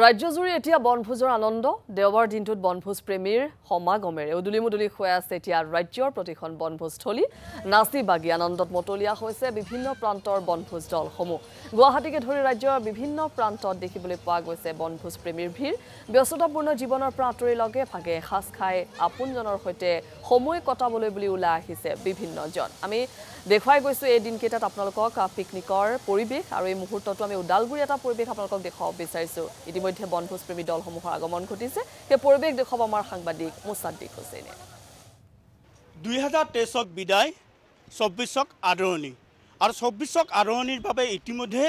ৰাজ্যজুৰি এতিয়া বনভোজৰ আনন্দ দেওবাৰ দিনটোত বনভোজ প্ৰেমীৰ সমাগমেৰে উদুলি মুদুলি হৈ আছে এতিয়া ৰাজ্যৰ প্ৰতিখন বনভোজস্থলী নাচি বাগি আনন্দত মতলীয়া হৈছে বিভিন্ন প্ৰান্তৰ বনভোজ দলসমূহ গুৱাহাটীকে ধৰি ৰাজ্যৰ বিভিন্ন প্ৰান্তত দেখিবলৈ পোৱা গৈছে বনভোজ প্ৰেমীৰ ভিৰ ব্যস্ততাপূৰ্ণ জীৱনৰ পৰা আঁতৰি লগে ভাগে এসাজ খাই আপোনজনৰ সৈতে সময় কটাবলৈ বুলি ওলাই আহিছে বিভিন্নজন আমি দেখুৱাই গৈছোঁ এই দিনকেইটাত আপোনালোকক পিকনিকৰ পৰিৱেশ আৰু এই মুহূৰ্তটো আমি ওদালগুৰি এটা পৰিৱেশ আপোনালোকক দেখুৱাব বিচাৰিছোঁ ইতিমধ্যে ইতিমধ্যে বনভোজপ্ৰেমী দলসমূহৰ আগমন ঘটিছে সেই পৰিৱেশ দেখুৱাব আমাৰ সাংবাদিক মুছাদ্দিক হুছেইনে দুই হাজাৰ তেইছক বিদায় চৌব্বিছক আদৰণি আৰু চৌব্বিছক আদৰণিৰ বাবে ইতিমধ্যে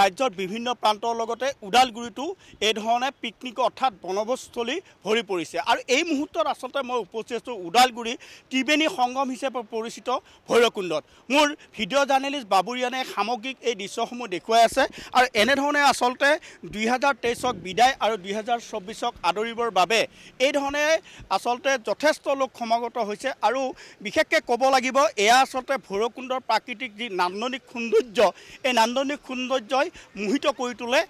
ৰাজ্যৰ বিভিন্ন প্ৰান্তৰ লগতে ওদালগুৰিতো এইধৰণে পিকনিক অৰ্থাৎ বনভোজস্থলী ভৰি পৰিছে আৰু এই মুহূৰ্তত আচলতে মই উপস্থিত আছোঁ ওদালগুৰি ত্ৰিবেণী সংগম হিচাপে পৰিচিত ভৈৰৱকুণ্ডত মোৰ ভিডিঅ' জাৰ্ণেলিষ্ট বাবুৰিয়ানে সামগ্ৰিক এই দৃশ্যসমূহ দেখুৱাই আছে আৰু এনেধৰণে আচলতে দুই হাজাৰ তেইছক বিদায় আৰু দুহেজাৰ চৌব্বিছক আদৰিবৰ বাবে এইধৰণে আচলতে যথেষ্ট লোক সমাগত হৈছে আৰু বিশেষকৈ ক'ব লাগিব এয়া আচলতে ভৈৰৱকুণ্ডৰ প্ৰাকৃতিক যি নাম নান্দনিক সৌন্দৰ্য এই নান্দনিক সৌন্দৰ্যই মোহিত কৰি তোলে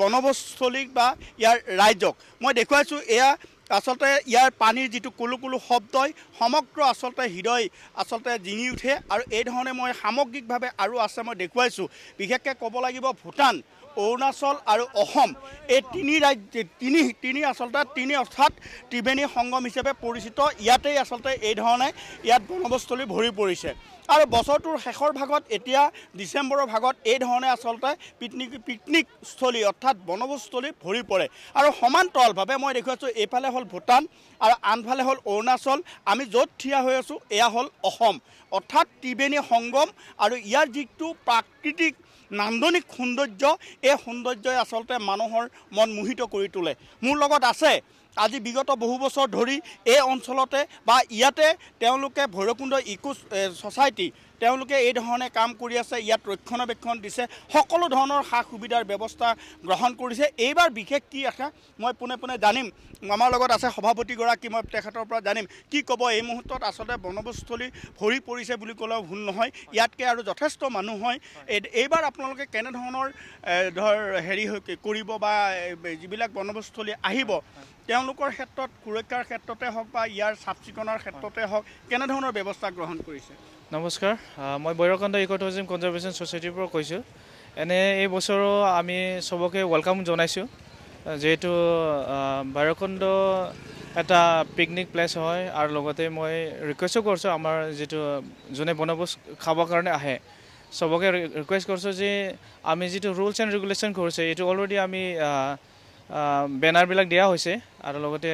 বনভস্থলীক বা ইয়াৰ ৰাইজক মই দেখুৱাইছোঁ এয়া আচলতে ইয়াৰ পানীৰ যিটো কুলু কুলু শব্দই সমগ্ৰ আচলতে হৃদয় আচলতে জিঙি উঠে আৰু এই ধৰণে মই সামগ্ৰিকভাৱে আৰু আছে মই দেখুৱাইছোঁ বিশেষকৈ ক'ব লাগিব ভূটান অৰুণাচল আৰু অসম এই তিনি ৰাজ্য তিনি তিনি আচলতে তিনি অৰ্থাৎ ত্ৰিবেণী সংগম হিচাপে পৰিচিত ইয়াতেই আচলতে এই ধৰণে ইয়াত বনভোজস্থলী ভৰি পৰিছে আৰু বছৰটোৰ শেষৰ ভাগত এতিয়া ডিচেম্বৰৰ ভাগত এই ধৰণে আচলতে পিকনিক পিকনিক স্থলী অৰ্থাৎ বনভোজস্থলী ভৰি পৰে আৰু সমান্তৰালভাৱে মই দেখুৱাইছোঁ এইফালে হ'ল ভূটান আৰু আনফালে হ'ল অৰুণাচল আমি য'ত থিয় হৈ আছোঁ এয়া হ'ল অসম অৰ্থাৎ ত্ৰিবেণী সংগম আৰু ইয়াৰ যিটো প্ৰাকৃতিক নান্দনিক সৌন্দৰ্য এই সৌন্দৰ্যই আচলতে মানুহৰ মন মোহিত কৰি তোলে মোৰ লগত আছে আজি বিগত বহু বছৰ ধৰি এই অঞ্চলতে বা ইয়াতে তেওঁলোকে ভৈৰৱকুণ্ড ইকো ছচাইটি তেওঁলোকে এই ধৰণে কাম কৰি আছে ইয়াত ৰক্ষণাবেক্ষণ দিছে সকলো ধৰণৰ সা সুবিধাৰ ব্যৱস্থা গ্ৰহণ কৰিছে এইবাৰ বিশেষ কি আশা মই পোনে পোনে জানিম আমাৰ লগত আছে সভাপতিগৰাকী মই তেখেতৰ পৰা জানিম কি ক'ব এই মুহূৰ্তত আচলতে বনভোজস্থলী ভৰি পৰিছে বুলি ক'লেও ভুল নহয় ইয়াতকৈ আৰু যথেষ্ট মানুহ হয় এই এইবাৰ আপোনালোকে কেনেধৰণৰ ধৰ হেৰি কৰিব বা যিবিলাক বনভোজস্থলী আহিব তেওঁ তেওঁলোকৰ ক্ষেত্ৰত সুৰক্ষাৰ ক্ষেত্ৰতে হওক বা ইয়াৰ চাফ চিকুণৰ ক্ষেত্ৰতে হওক কেনেধৰণৰ ব্যৱস্থা গ্ৰহণ কৰিছে নমস্কাৰ মই ভৈৰৱকান্ত ইক' টুৰিজিম কনজাৰ্ভেশ্যন ছ'চাইটিৰ পৰা কৈছোঁ এনে এই বছৰো আমি চবকে ৱেলকাম জনাইছোঁ যিহেতু ভৈৰৱকুণ্ড এটা পিকনিক প্লেচ হয় আৰু লগতে মই ৰিকুৱেষ্টো কৰিছোঁ আমাৰ যিটো যোনে বনভোজ খাবৰ কাৰণে আহে চবকে ৰিকুৱেষ্ট কৰিছোঁ যে আমি যিটো ৰুলছ এণ্ড ৰেগুলেশ্যন কৰিছোঁ এইটো অলৰেডি আমি বেনাৰবিলাক দিয়া হৈছে আৰু লগতে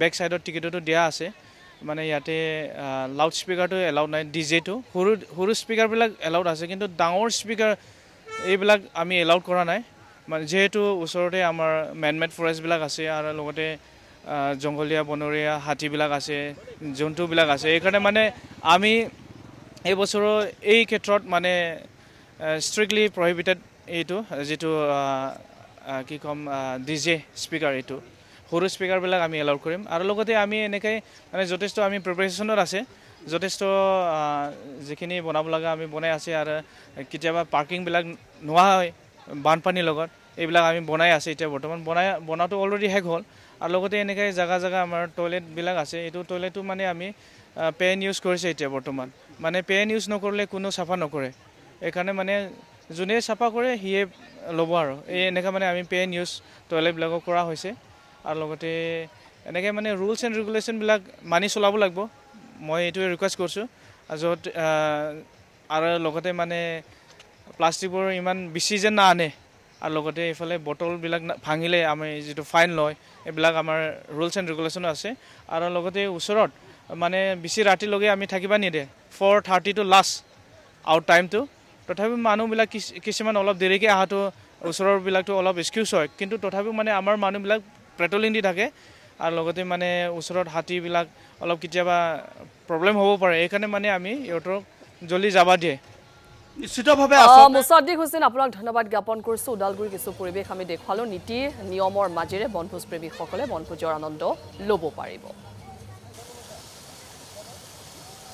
বেক চাইডৰ টিকেটতো দিয়া আছে মানে ইয়াতে লাউড স্পীকাৰটো এলাউড নাই ডি জেটো সৰু সৰু স্পীকাৰবিলাক এলাউড আছে কিন্তু ডাঙৰ স্পীকাৰ এইবিলাক আমি এলাউড কৰা নাই মানে যিহেতু ওচৰতে আমাৰ মেনমেড ফৰেষ্টবিলাক আছে আৰু লগতে জংঘলীয়া বনৰীয়া হাতীবিলাক আছে জন্তুবিলাক আছে এইকাৰণে মানে আমি এইবছৰো এই ক্ষেত্ৰত মানে ষ্ট্ৰিক্টলি প্ৰহিবিটেড এইটো যিটো কি ক'ম ডি জে স্পীকাৰ এইটো সৰু স্পীকাৰবিলাক আমি এলাউ কৰিম আৰু লগতে আমি এনেকৈ মানে যথেষ্ট আমি প্ৰিপেৰেশ্যনত আছে যথেষ্ট যিখিনি বনাব লগা আমি বনাই আছে আৰু কেতিয়াবা পাৰ্কিংবিলাক নোহোৱা হয় বানপানীৰ লগত এইবিলাক আমি বনাই আছে এতিয়া বৰ্তমান বনাই বনোৱাটো অলৰেডি শেষ হ'ল আৰু লগতে এনেকৈ জেগা জেগা আমাৰ টয়লেটবিলাক আছে এইটো টয়লেটো মানে আমি পেন ইউজ কৰিছে এতিয়া বৰ্তমান মানে পেন ইউজ নকৰিলে কোনো চাফা নকৰে এইকাৰণে মানে যোনে চাফা কৰে সিয়ে ল'ব আৰু এই এনেকৈ মানে আমি পেন ইউজ টয়লেটবিলাকক কৰা হৈছে আৰু লগতে এনেকৈ মানে ৰুলছ এণ্ড ৰেগুলেশ্যনবিলাক মানি চলাব লাগিব মই এইটোৱে ৰিকুৱেষ্ট কৰিছোঁ য'ত আৰু লগতে মানে প্লাষ্টিকবোৰ ইমান বেছি যেন নানে আৰু লগতে এইফালে বটলবিলাক ভাঙিলে আমি যিটো ফাইন লয় এইবিলাক আমাৰ ৰুলছ এণ্ড ৰেগুলেশ্যনো আছে আৰু লগতে ওচৰত মানে বেছি ৰাতিলৈকে আমি থাকিব নিদিয়ে four thirty to last out টাইমটো তথাপি মানুহবিলাক কিছুমান অলপ দেৰিকৈ অহাটো ওচৰৰবিলাকটো অলপ এক্সকিউজ হয় কিন্তু তথাপিও মানে আমাৰ মানুহবিলাক পেট্ৰলিং দি থাকে আৰু লগতে মানে ওচৰত হাতীবিলাক অলপ কেতিয়াবা প্ৰব্লেম হ'ব পাৰে সেইকাৰণে মানে আমি ইহঁতক জলদি যাব দিয়ে মুছাদ্দিক হুছেইন আপোনাক ধন্যবাদ জ্ঞাপন কৰিছোঁ ওদালগুৰি কিছু পৰিৱেশ আমি দেখুৱালোঁ নীতি নিয়মৰ মাজেৰে বনভোজ প্ৰেমীসকলে বনভোজৰ আনন্দ ল'ব পাৰিব